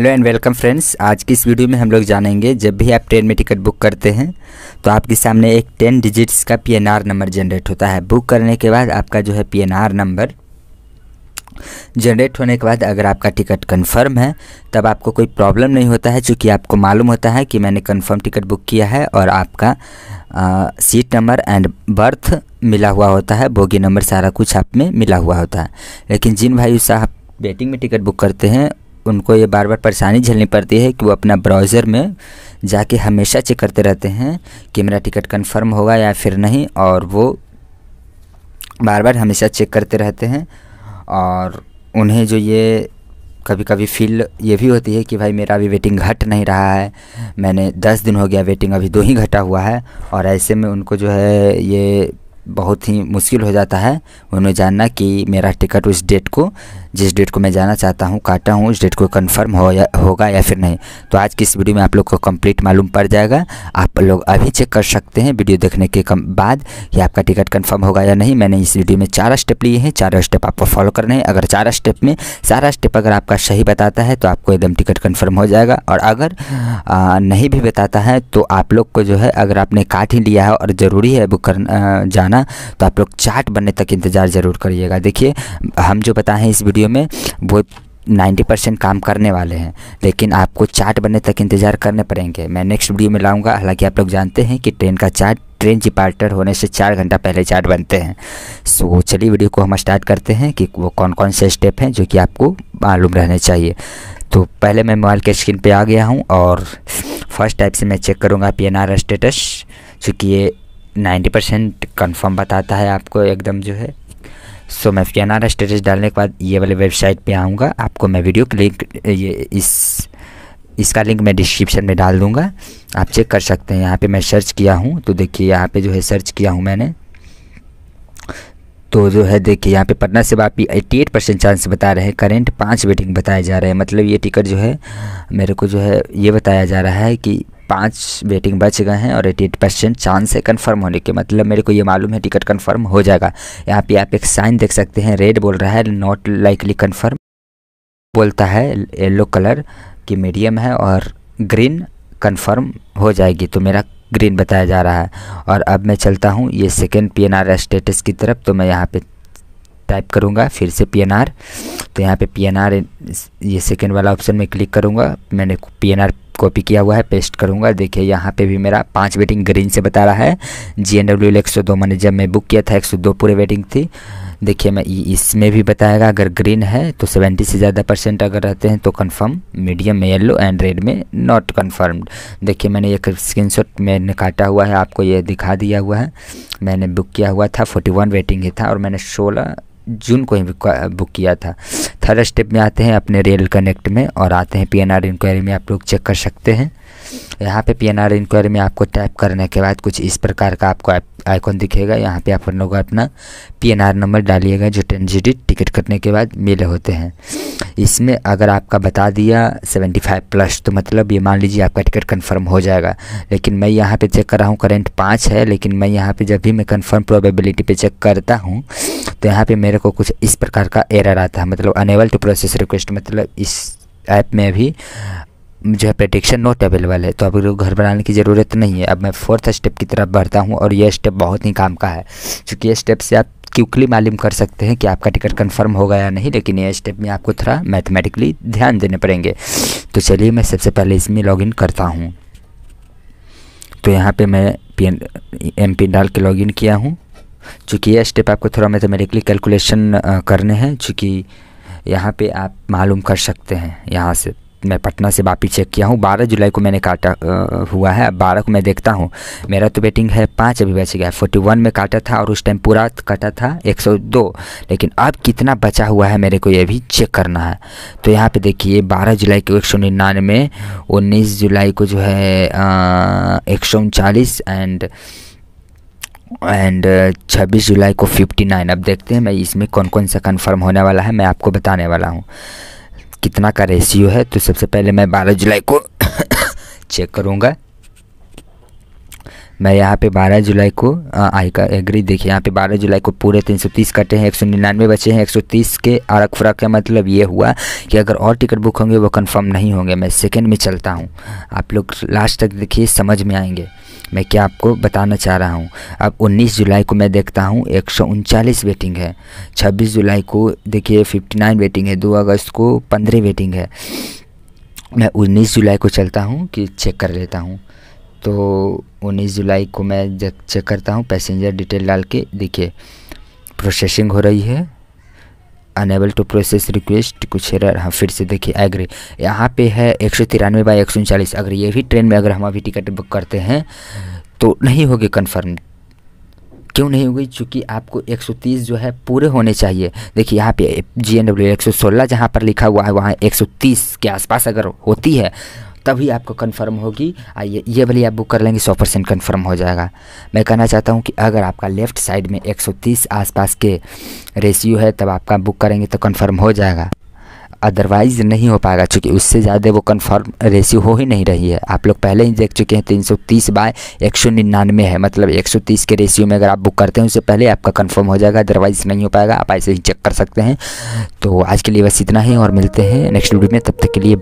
hello and welcome friends आज की इस वीडियो में हम लोग जानेंगे जब भी आप ट्रेन में टिकट बुक करते हैं तो आपके सामने एक टेन डिजिट्स का पीएनआर नंबर जनरेट होता है बुक करने के बाद आपका जो है पीएनआर नंबर जनरेट होने के बाद अगर आपका टिकट कंफर्म है तब आपको कोई प्रॉब्लम नहीं होता है चूँकि आपको मालूम होता है कि मैंने कन्फर्म टिकट बुक किया है और आपका आ, सीट नंबर एंड बर्थ मिला हुआ होता है बोगी नंबर सारा कुछ आप में मिला हुआ होता है लेकिन जिन भाई साहब वेटिंग में टिकट बुक करते हैं उनको ये बार बार परेशानी झेलनी पड़ती है कि वो अपना ब्राउज़र में जाके हमेशा चेक करते रहते हैं कि मेरा टिकट कन्फर्म होगा या फिर नहीं और वो बार बार हमेशा चेक करते रहते हैं और उन्हें जो ये कभी कभी फील ये भी होती है कि भाई मेरा अभी वेटिंग घट नहीं रहा है मैंने दस दिन हो गया वेटिंग अभी दो ही घटा हुआ है और ऐसे में उनको जो है ये बहुत ही मुश्किल हो जाता है उन्हें जानना कि मेरा टिकट उस डेट को जिस डेट को मैं जाना चाहता हूँ काटा हूँ उस डेट को कन्फर्म हो या होगा या फिर नहीं तो आज की इस वीडियो में आप लोग को कम्प्लीट मालूम पड़ जाएगा आप लोग अभी चेक कर सकते हैं वीडियो देखने के बाद कि आपका टिकट कन्फर्म होगा या नहीं मैंने इस वीडियो में चार स्टेप लिए हैं चारों स्टेप आपको फॉलो करने हैं अगर चार स्टेप में सारा स्टेप अगर आपका सही बताता है तो आपको एकदम टिकट कन्फर्म हो जाएगा और अगर नहीं भी बताता है तो आप लोग को जो है अगर आपने काट ही लिया है और ज़रूरी है बुक करना जाना तो आप लोग चार्ट बनने तक इंतज़ार ज़रूर करिएगा देखिए हम जो बताएं इस वीडियो वीडियो में वो 90 परसेंट काम करने वाले हैं लेकिन आपको चार्ट बनने तक इंतज़ार करने पड़ेंगे मैं नेक्स्ट वीडियो में लाऊंगा हालांकि आप लोग जानते हैं कि ट्रेन का चार्ट ट्रेन डिपार्टर होने से चार घंटा पहले चार्ट बनते हैं सो चलिए वीडियो को हम स्टार्ट करते हैं कि वो कौन कौन से स्टेप हैं जो कि आपको मालूम रहने चाहिए तो पहले मैं मोबाइल के स्क्रीन पर आ गया हूँ और फर्स्ट टाइप से मैं चेक करूँगा पी स्टेटस चूँकि ये नाइन्टी परसेंट कन्फर्म बताता है आपको एकदम जो है सो मैं वी आर स्टेटस डालने के बाद ये वाले वेबसाइट पे आऊँगा आपको मैं वीडियो के लिंक ये इस इसका लिंक मैं डिस्क्रिप्शन में डाल दूँगा आप चेक कर सकते हैं यहाँ पे मैं सर्च किया हूँ तो देखिए यहाँ पे जो है सर्च किया हूँ मैंने तो जो है देखिए यहाँ पे पटना से Vapi eighty eight percent chance बता रहे हैं करंट पाँच वेटिंग बताए जा रहे हैं मतलब ये टिकट जो है मेरे को जो है ये बताया जा रहा है कि पाँच वेटिंग बच गए हैं और एट्टी एट परसेंट चांस है कन्फर्म होने के मतलब मेरे को ये मालूम है टिकट कन्फर्म हो जाएगा यहाँ पे आप एक साइन देख सकते हैं रेड बोल रहा है नॉट लाइकली कन्फर्म बोलता है येलो कलर की मीडियम है और ग्रीन कन्फर्म हो जाएगी तो मेरा ग्रीन बताया जा रहा है और अब मैं चलता हूँ ये सेकेंड पी स्टेटस की तरफ तो मैं यहाँ पर टाइप करूँगा फिर से पी तो यहाँ पे पी ये सेकेंड वाला ऑप्शन में क्लिक करूँगा मैंने पी कॉपी किया हुआ है पेस्ट करूँगा देखिए यहाँ पे भी मेरा पांच वेटिंग ग्रीन से बता रहा है जी एन डब्ल्यू एल एक सौ दो मैंने जब मैं बुक किया था एक सौ दो पूरे वेटिंग थी देखिए मैं इसमें भी बताएगा अगर ग्रीन है तो सेवेंटी से ज़्यादा परसेंट अगर रहते हैं तो कन्फर्म मीडियम में येलो एंड रेड में नॉट कन्फर्म्ड देखिए मैंने एक स्क्रीनशॉट मैंने काटा हुआ है आपको ये दिखा दिया हुआ है मैंने बुक किया हुआ था फोर्टी वन वेटिंग ही था और मैंने सोलह जून को ही बुक किया था थर्ड स्टेप में आते हैं अपने रेल कनेक्ट में और आते हैं आर इंक्वायरी में आप लोग चेक कर सकते हैं यहाँ पे आर इंक्वायरी में आपको टाइप करने के बाद कुछ इस प्रकार का आपको ऐप आइकॉन दिखेगा यहाँ पे आप लोग अपना पीएनआर नंबर डालिएगा जो टेन जी टिकट कटने के बाद मिले होते हैं इसमें अगर आपका बता दिया 75 प्लस तो मतलब ये मान लीजिए आपका टिकट कंफर्म हो जाएगा लेकिन मैं यहाँ पे चेक कर रहा हूँ करंट पाँच है लेकिन मैं यहाँ पे जब भी मैं कंफर्म प्रोबेबिलिटी पे चेक करता हूँ तो यहाँ पे मेरे को कुछ इस प्रकार का एरर आता है मतलब अनेबल टू प्रोसेस रिक्वेस्ट मतलब इस ऐप में भी जो है प्रेडिक्शन नोट अवेलेबल है तो आप लोग घर बनाने की ज़रूरत नहीं है अब मैं फोर्थ स्टेप की तरफ बढ़ता हूँ और यह स्टेप बहुत ही काम का है क्योंकि ये स्टेप से आप क्विकली मालूम कर सकते हैं कि आपका टिकट कंफर्म होगा या नहीं लेकिन ये स्टेप में आपको थोड़ा मैथमेटिकली ध्यान देने पड़ेंगे तो चलिए मैं सबसे पहले इसमें लॉगिन करता हूँ तो यहाँ पे मैं पी एन एम पिन डाल के लॉगिन किया हूँ चूँकि ये स्टेप आपको थोड़ा मैथमेटिकली कैलकुलेशन करने हैं चूँकि यहाँ पर आप मालूम कर सकते हैं यहाँ से मैं पटना से वापिस चेक किया हूँ बारह जुलाई को मैंने काटा आ, हुआ है बारह को मैं देखता हूँ मेरा तो बेटिंग है पाँच अभी बच गया फोर्टी वन में काटा था और उस टाइम पूरा काटा था एक सौ दो लेकिन अब कितना बचा हुआ है मेरे को ये भी चेक करना है तो यहाँ पे देखिए बारह जुलाई को एक सौ निन्यानवे उन्नीस जुलाई को जो है एक सौ उनचालीस एंड एंड छब्बीस जुलाई को फिफ्टी नाइन अब देखते हैं मैं इसमें कौन कौन सा कन्फर्म होने वाला है मैं आपको बताने वाला हूँ कितना का रेशियो है तो सबसे पहले मैं बारह जुलाई को चेक करूँगा मैं यहाँ पे 12 जुलाई को आई का एग्री देखिए यहाँ पे 12 जुलाई को पूरे 330 कटे हैं निन्यानवे बचे हैं 130 के आरक फरक का मतलब ये हुआ कि अगर और टिकट बुक होंगे वो कंफर्म नहीं होंगे मैं सेकंड में चलता हूँ आप लोग लास्ट तक देखिए समझ में आएंगे मैं क्या आपको बताना चाह रहा हूँ अब 19 जुलाई को मैं देखता हूँ एक वेटिंग है छब्बीस जुलाई को देखिए फिफ्टी वेटिंग है दो अगस्त को पंद्रह वेटिंग है मैं उन्नीस जुलाई को चलता हूँ कि चेक कर लेता हूँ तो उन्नीस जुलाई को मैं चेक करता हूँ पैसेंजर डिटेल डाल के देखिए प्रोसेसिंग हो रही है अनेबल टू प्रोसेस रिक्वेस्ट कुछ एरर हाँ फिर से देखिए एग्री यहाँ पे है एक सौ तिरानवे बाई एक सौ उनचालीस अगर ये भी ट्रेन में अगर हम अभी टिकट बुक करते हैं तो नहीं होगी कन्फर्म क्यों नहीं होगी चूँकि आपको 130 जो है पूरे होने चाहिए देखिए यहाँ पे जी एन डब्ल्यू एक सौ सोलह जहाँ पर लिखा हुआ है वहाँ 130 के आसपास अगर होती है तभी आपको कंफर्म होगी आइए ये वाली आप बुक कर लेंगे सौ परसेंट कन्फर्म हो जाएगा मैं कहना चाहता हूँ कि अगर आपका लेफ़्ट साइड में 130 आसपास के रेशियो है तब आपका बुक करेंगे तो कन्फर्म हो जाएगा अदरवाइज़ नहीं हो पाएगा चूँकि उससे ज़्यादा वो कन्फर्म रेशियो हो ही नहीं रही है आप लोग पहले ही देख चुके हैं तीन सौ तीस बाय एक सौ निन्यानवे है मतलब एक सौ तीस के रेशियो में अगर आप बुक करते हैं उससे पहले आपका कन्फर्म हो जाएगा अदरवाइज़ नहीं हो पाएगा आप ऐसे ही चेक कर सकते हैं तो आज के लिए बस इतना ही और मिलते हैं नेक्स्ट वीडियो में तब तक के लिए